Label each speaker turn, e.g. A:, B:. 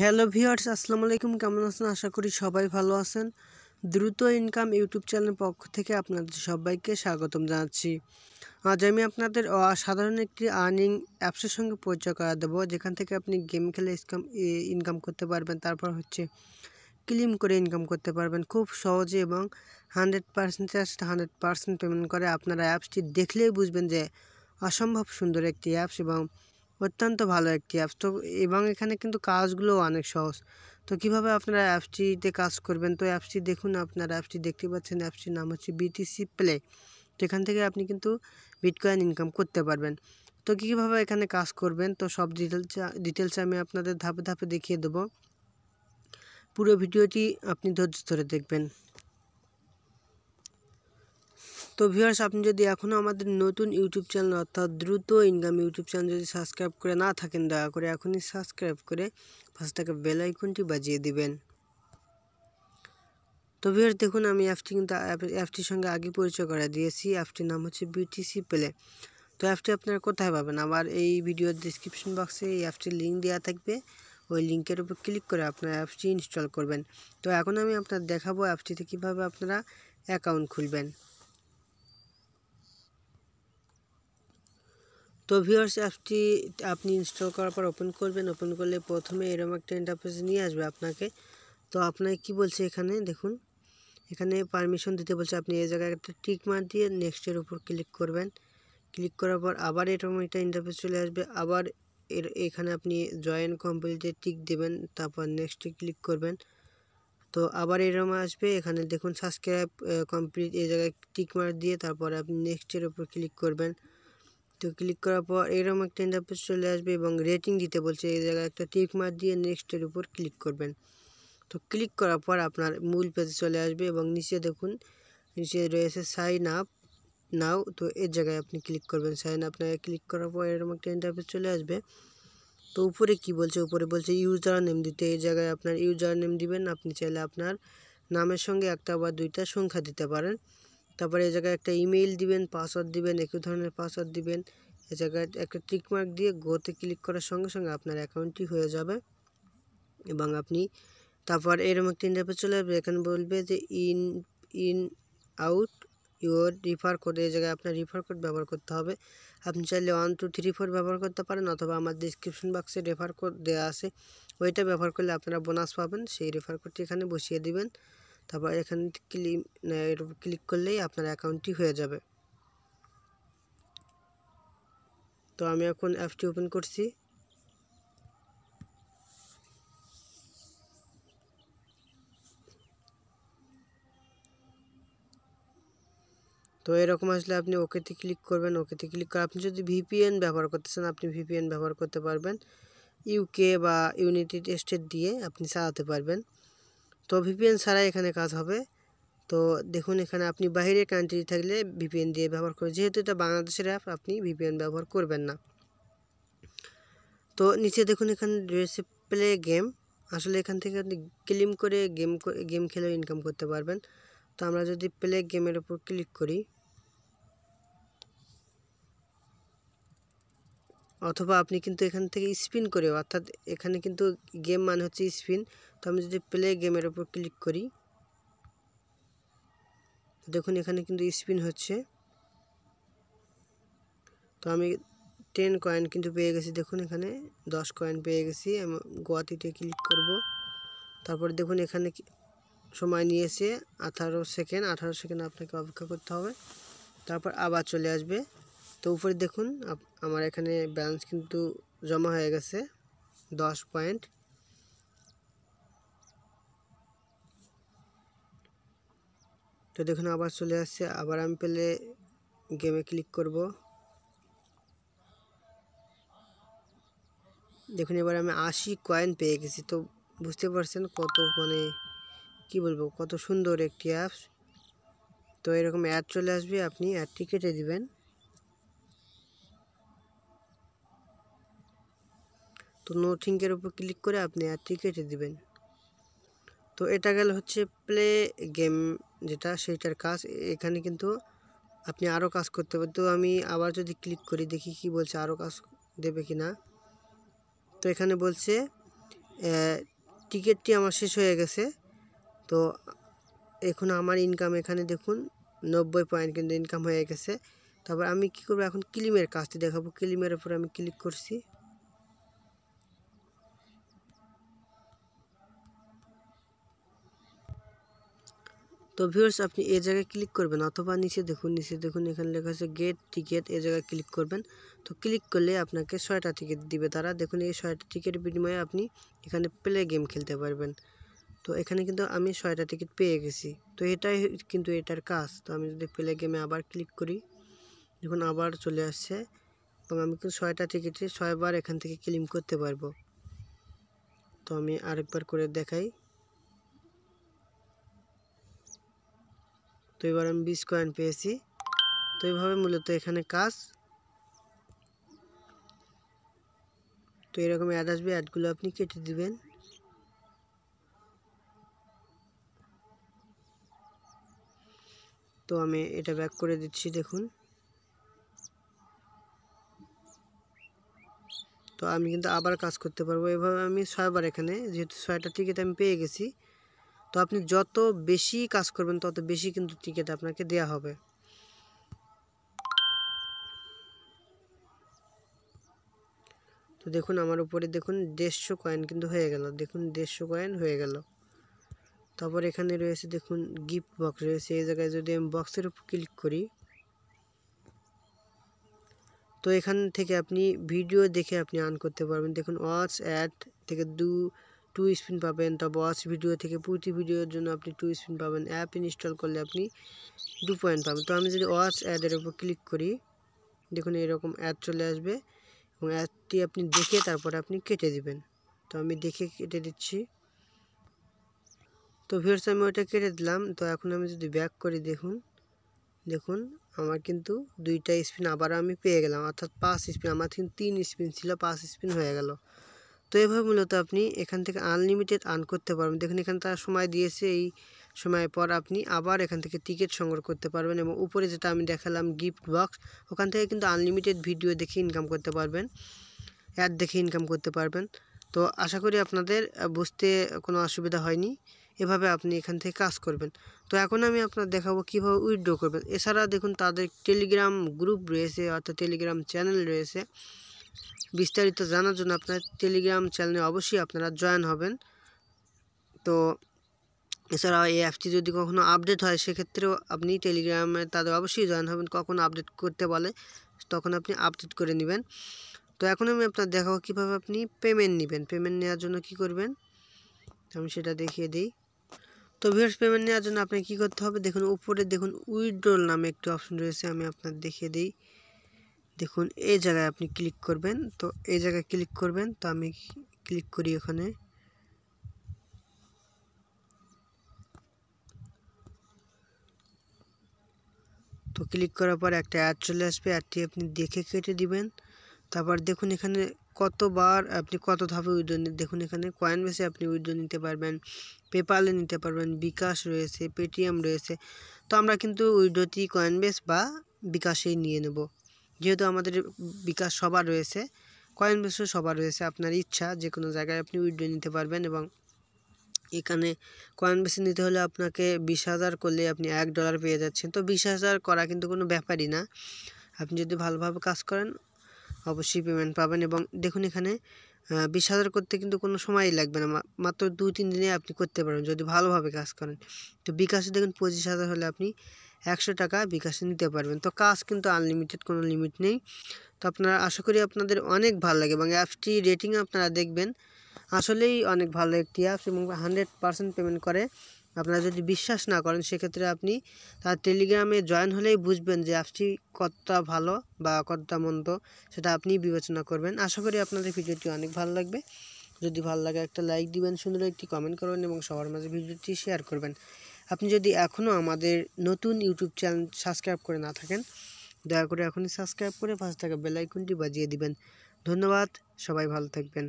A: hello viewers আসসালামু আলাইকুম কেমন আছেন আশা করি সবাই ভালো আছেন দ্রুত ইনকাম ইউটিউব চ্যানেলের পক্ষ থেকে আপনাদের সবাইকে স্বাগতম জানাচ্ছি আজ আমি আপনাদের সাধারণ একটি আর্নিং অ্যাপসের সঙ্গে পরিচয় করা দেবো যেখান থেকে আপনি গেম খেলে ইনকাম ইনকাম করতে পারবেন তারপর হচ্ছে ক্লিম করে ইনকাম করতে পারবেন খুব সহজে এবং hundred percent just hundred percent payment করে আপনারা অ্যাপসটি দেখলেই বুঝবেন যে অসম্ভব সুন্দর একটি অ্যাপস এবং অত্যন্ত ভালো একটি অ্যাপস তো এবং এখানে কিন্তু কাজগুলো অনেক সহজ তো কিভাবে আপনারা অ্যাপসটিতে কাজ করবেন তো অ্যাপসটি দেখুন আপনারা অ্যাপসটি দেখতে পাচ্ছেন অ্যাপসটির নাম হচ্ছে বিটিসি প্লে তো এখান থেকে আপনি কিন্তু বিটকয়েন ইনকাম করতে পারবেন তো কীভাবে এখানে কাজ করবেন তো সব ডিটেলস ডিটেলস আমি আপনাদের ধাপে ধাপে দেখিয়ে দেবো পুরো ভিডিওটি আপনি ধৈর্য ধরে দেখবেন তো ভিউয়ার্স আপনি যদি এখনও আমাদের নতুন ইউটিউব চ্যানেল অর্থাৎ দ্রুত ইনকাম ইউটিউব চ্যানেল যদি সাবস্ক্রাইব করে না থাকেন দয়া করে এখনই সাবস্ক্রাইব করে ফার্স্টটাকে থাকা বেল আইকনটি বাজিয়ে দিবেন তো ভিউয়ার্স দেখুন আমি অ্যাপটি কিন্তু অ্যাপটির সঙ্গে আগে পরিচয় করা দিয়েছি অ্যাপটির নাম হচ্ছে বিটিসি প্লে তো অ্যাপটি আপনারা কোথায় পাবেন আবার এই ভিডিওর ডিসক্রিপশন বক্সে এই অ্যাপটির লিঙ্ক দেওয়া থাকবে ওই লিঙ্কের উপর ক্লিক করে আপনারা অ্যাপটি ইনস্টল করবেন তো এখন আমি আপনার দেখাবো অ্যাপটিতে কীভাবে আপনারা অ্যাকাউন্ট খুলবেন তো ভিওর্স অ্যাপটি আপনি ইনস্টল করার পর ওপেন করবেন ওপেন করলে প্রথমে এরম একটা ইন্টারফেস নিয়ে আসবে আপনাকে তো আপনাকে কি বলছে এখানে দেখুন এখানে পারমিশন দিতে বলছে আপনি এই জায়গায় একটা টিক মার দিয়ে নেক্সটের উপর ক্লিক করবেন ক্লিক করার পর আবার এরকম একটা ইন্টারফেস চলে আসবে আবার এর এখানে আপনি জয়েন কমপ্লিটে টিক দেবেন তারপর নেক্সটে ক্লিক করবেন তো আবার এরকম আসবে এখানে দেখুন সাবস্ক্রাইব কমপ্লিট এই জায়গায় টিক মার দিয়ে তারপরে আপনি নেক্সটের উপর ক্লিক করবেন তো ক্লিক করার পর এরকম একটা ইন্টারফেস চলে আসবে এবং রেটিং দিতে বলছে এই জায়গায় একটা টিক মার দিয়ে নেক্সটের উপর ক্লিক করবেন তো ক্লিক করার পর আপনার মূল পেজে চলে আসবে এবং নিচে দেখুন নিচে রয়েছে সাইন আপ নাও তো এর জায়গায় আপনি ক্লিক করবেন সাইন আপনাকে ক্লিক করার পর এরকম একটা ইন্টারফেস চলে আসবে তো উপরে কি বলছে উপরে বলছে ইউজার নেম দিতে এই জায়গায় আপনার ইউজার নেম দিবেন আপনি চাইলে আপনার নামের সঙ্গে একটা বা দুইটা সংখ্যা দিতে পারেন তারপরে এ জায়গায় একটা ইমেইল দিবেন পাসওয়ার্ড দিবেন একই ধরনের পাসওয়ার্ড দিবেন এ জায়গায় একটা টিকমার্ক দিয়ে গোতে ক্লিক করার সঙ্গে সঙ্গে আপনার অ্যাকাউন্টটি হয়ে যাবে এবং আপনি তারপর এরম একটা ইন্টারপে চলে আসবে এখানে বলবে যে in in out your refer code এই জায়গায় আপনার রিফার কোড ব্যবহার করতে হবে আপনি চাইলে ওয়ান টু থ্রি ফোর ব্যবহার করতে পারেন অথবা আমার ডিসক্রিপশন বক্সে রেফার কোড দেওয়া আছে ওইটা ব্যবহার করলে আপনারা বোনাস পাবেন সেই রেফার কোডটি এখানে বসিয়ে দেবেন তবে এখানে ক্লিক না এরকম ক্লিক করলে আপনার অ্যাকাউন্টটি হয়ে যাবে তো আমি এখন অ্যাপটি ওপেন করছি তো এরকম আসলে আপনি ওকেতে ক্লিক করবেন ওকেতে ক্লিক করে আপনি যদি VPN ব্যবহার করতেছেন আপনি VPN ব্যবহার করতে পারবেন ইউকে বা ইউনাইটেড স্টেটস এ দিয়ে আপনি চালাতে পারবেন তো ভিপিএন ছাড়াই এখানে কাজ হবে তো দেখুন এখানে আপনি বাইরের কান্ট্রি থাকলে ভিপিএন দিয়ে ব্যবহার করবেন যেহেতু এটা বাংলাদেশের অ্যাপ আপনি ভিপিএন ব্যবহার করবেন না তো নিচে দেখুন এখানে রয়েছে প্লে গেম আসলে এখান থেকে আপনি ক্লিম করে গেম গেম খেলেও ইনকাম করতে পারবেন তো আমরা যদি প্লে গেমের উপর ক্লিক করি অথবা আপনি কিন্তু এখান থেকে স্পিন করে অর্থাৎ এখানে কিন্তু গেম মানে হচ্ছে স্পিন তো আমি যদি প্লে গেমের ওপর ক্লিক করি দেখুন এখানে কিন্তু স্পিন হচ্ছে তো আমি টেন কয়েন কিন্তু পেয়ে গেছি দেখুন এখানে দশ কয়েন পেয়ে গেছি আমি গুয়াহাটিতে ক্লিক করব তারপর দেখুন এখানে সময় নিয়েছে আঠারো সেকেন্ড আঠারো সেকেন্ড আপনাকে অপেক্ষা করতে হবে তারপর আবার চলে আসবে তো উপরে দেখুন আমার এখানে ব্যালেন্স কিন্তু জমা হয়ে গেছে দশ পয়েন্ট তো দেখুন আবার চলে আসছে আবার আমি পেলে গেমে ক্লিক করব দেখুন এবার আমি আশি কয়েন পেয়ে গেছি তো বুঝতে পারছেন কত মানে কি বলবো কত সুন্দর একটি অ্যাপস তো এরকম অ্যাড চলে আসবে আপনি অ্যাডটি কেটে দিবেন তো নোথিংয়ের উপর ক্লিক করে আপনি অ্যাডটি কেটে দেবেন তো এটা গেল হচ্ছে প্লে গেম যেটা সেইটার কাজ এখানে কিন্তু আপনি আরও কাজ করতে পারেন তো আমি আবার যদি ক্লিক করি দেখি কি বলছে আরও কাজ দেবে কি না তো এখানে বলছে টিকিটটি আমার শেষ হয়ে গেছে তো এখন আমার ইনকাম এখানে দেখুন নব্বই পয়েন্ট কিন্তু ইনকাম হয়ে গেছে তারপর আমি কি করব এখন ক্লিমের কাজটি দেখাবো ক্লিমের উপর আমি ক্লিক করছি তো ভিউর্স আপনি এ জায়গায় ক্লিক করবেন অথবা নিচে দেখুন নিচে দেখুন এখানে লেখা আছে গেট টিকিট এ জায়গায় ক্লিক করবেন তো ক্লিক করলে আপনাকে ছয়টা টিকিট দিবে তারা দেখুন এই ছয়টা টিকিটের বিনিময়ে আপনি এখানে প্লে গেম খেলতে পারবেন তো এখানে কিন্তু আমি ছয়টা টিকিট পেয়ে গেছি তো এটাই কিন্তু এটার কাজ তো আমি যদি প্লে গেমে আবার ক্লিক করি দেখুন আবার চলে আসছে এবং আমি কিন্তু ছয়টা টিকিটে ছয়বার এখান থেকে ক্লিম করতে পারবো তো আমি আরেকবার করে দেখাই তো এবার আমি বিশ কয়েন পেয়েছি তো এইভাবে মূলত এখানে কাজ তো এরকম অ্যাড আসবে অ্যাডগুলো আপনি কেটে দিবেন তো আমি এটা ব্যাক করে দিচ্ছি দেখুন তো আমি কিন্তু আবার কাজ করতে পারবো এভাবে আমি ছয়বার এখানে যেহেতু ছয়টা টিকিট আমি পেয়ে গেছি তো আপনি যত বেশি কাজ করবেন তত বেশি কিন্তু টিকিট আপনাকে দেয়া হবে তো দেখুন আমার উপরে দেখুন দেড়শো কয়েন কিন্তু হয়ে গেল দেখুন দেড়শো কয়েন হয়ে গেল তারপর এখানে রয়েছে দেখুন গিফট বক্স রয়েছে এই জায়গায় যদি আমি বক্সের উপর ক্লিক করি তো এখান থেকে আপনি ভিডিও দেখে আপনি আর্ন করতে পারবেন দেখুন ওয়াটস অ্যাড থেকে দু টু স্পিন পাবেন তারপর ওয়াচ ভিডিও থেকে প্রতি ভিডিওর জন্য আপনি টু স্পিন পাবেন অ্যাপ ইনস্টল করলে আপনি দু পয়েন্ট পাবেন তো আমি যদি ওয়াচ অ্যাডের উপর ক্লিক করি দেখুন এরকম অ্যাড চলে আসবে এবং অ্যাডটি আপনি দেখে তারপরে আপনি কেটে দিবেন তো আমি দেখে কেটে দিচ্ছি তো ভিউর্স আমি ওটা কেটে দিলাম তো এখন আমি যদি ব্যাক করি দেখুন দেখুন আমার কিন্তু দুইটা স্পিন আবার আমি পেয়ে গেলাম অর্থাৎ পাঁচ স্পিন আমার কিন্তু তিন স্পিন ছিল পাঁচ স্পিন হয়ে গেল তো এভাবে মূলত আপনি এখান থেকে আনলিমিটেড আর্ন করতে পারবেন দেখুন এখানে তারা সময় দিয়েছে এই সময় পর আপনি আবার এখান থেকে টিকিট সংগ্রহ করতে পারবেন এবং উপরে যেটা আমি দেখালাম গিফট বক্স ওখান থেকে কিন্তু আনলিমিটেড ভিডিও দেখে ইনকাম করতে পারবেন অ্যাড দেখে ইনকাম করতে পারবেন তো আশা করি আপনাদের বুঝতে কোনো অসুবিধা হয়নি এভাবে আপনি এখান থেকে কাজ করবেন তো এখন আমি আপনার দেখাবো কীভাবে উইথড্র করবেন এছাড়া দেখুন তাদের টেলিগ্রাম গ্রুপ রয়েছে অর্থাৎ টেলিগ্রাম চ্যানেল রয়েছে বিস্তারিত জানার জন্য আপনার টেলিগ্রাম চ্যানেলে অবশ্যই আপনারা জয়েন হবেন তো এছাড়াও এই অ্যাপটি যদি কখনও আপডেট হয় সেক্ষেত্রেও আপনি টেলিগ্রামে তাদের অবশ্যই জয়েন হবেন কখন আপডেট করতে বলে তখন আপনি আপডেট করে নেবেন তো এখন আমি আপনার দেখাবো কীভাবে আপনি পেমেন্ট নেবেন পেমেন্ট নেওয়ার জন্য কি করবেন আমি সেটা দেখিয়ে দিই তো ভিউর্স পেমেন্ট নেওয়ার জন্য আপনাকে কী করতে হবে দেখুন উপরে দেখুন উইড্রোল নামে একটি অপশন রয়েছে আমি আপনার দেখিয়ে দিই দেখুন এই জায়গায় আপনি ক্লিক করবেন তো এই জায়গায় ক্লিক করবেন তো আমি ক্লিক করি এখানে তো ক্লিক করার পর একটা অ্যাড চলে আসবে অ্যাডটি আপনি দেখে কেটে দিবেন তারপর দেখুন এখানে কতবার আপনি কত ধাপে উইড্রো দেখুন এখানে কয়েন বেসে আপনি উইড্রো নিতে পারবেন পেপালে নিতে পারবেন বিকাশ রয়েছে পেটিএম রয়েছে তো আমরা কিন্তু উইড্রোটি কয়েন বেস বা বিকাশেই নিয়ে নেব যেহেতু আমাদের বিকাশ সবার রয়েছে কয়েন বেসও সবার রয়েছে আপনার ইচ্ছা যে কোনো জায়গায় আপনি উইড্রো নিতে পারবেন এবং এখানে কয়েন বেশি নিতে হলে আপনাকে বিশ হাজার করলে আপনি এক ডলার পেয়ে যাচ্ছেন তো বিশ হাজার করা কিন্তু কোনো ব্যাপারই না আপনি যদি ভালোভাবে কাজ করেন অবশ্যই পেমেন্ট পাবেন এবং দেখুন এখানে বিশ হাজার করতে কিন্তু কোনো সময়ই লাগবে না মাত্র দু তিন দিনে আপনি করতে পারবেন যদি ভালোভাবে কাজ করেন তো বিকাশে দেখুন পঁচিশ হাজার হলে আপনি একশো টাকা বিকাশে নিতে পারবেন তো কাজ কিন্তু আনলিমিটেড কোনো লিমিট নেই তো আপনারা আশা করি আপনাদের অনেক ভালো লাগে এবং অ্যাপসটি রেটিং আপনারা দেখবেন আসলেই অনেক ভালো একটি অ্যাপস এবং হান্ড্রেড পারসেন্ট পেমেন্ট করে আপনারা যদি বিশ্বাস না করেন সেক্ষেত্রে আপনি তার টেলিগ্রামে জয়েন হলেই বুঝবেন যে অ্যাপসটি কতটা ভালো বা কতটা মন্দ সেটা আপনি বিবেচনা করবেন আশা করি আপনাদের ভিডিওটি অনেক ভালো লাগবে যদি ভালো লাগে একটা লাইক দিবেন সুন্দর একটি কমেন্ট করবেন এবং সবার মাঝে ভিডিওটি শেয়ার করবেন আপনি যদি এখনও আমাদের নতুন ইউটিউব চ্যানেল সাবস্ক্রাইব করে না থাকেন দয়া করে এখনই সাবস্ক্রাইব করে পাশে থাকা বেলাইকনটি বাজিয়ে দিবেন ধন্যবাদ সবাই ভালো থাকবেন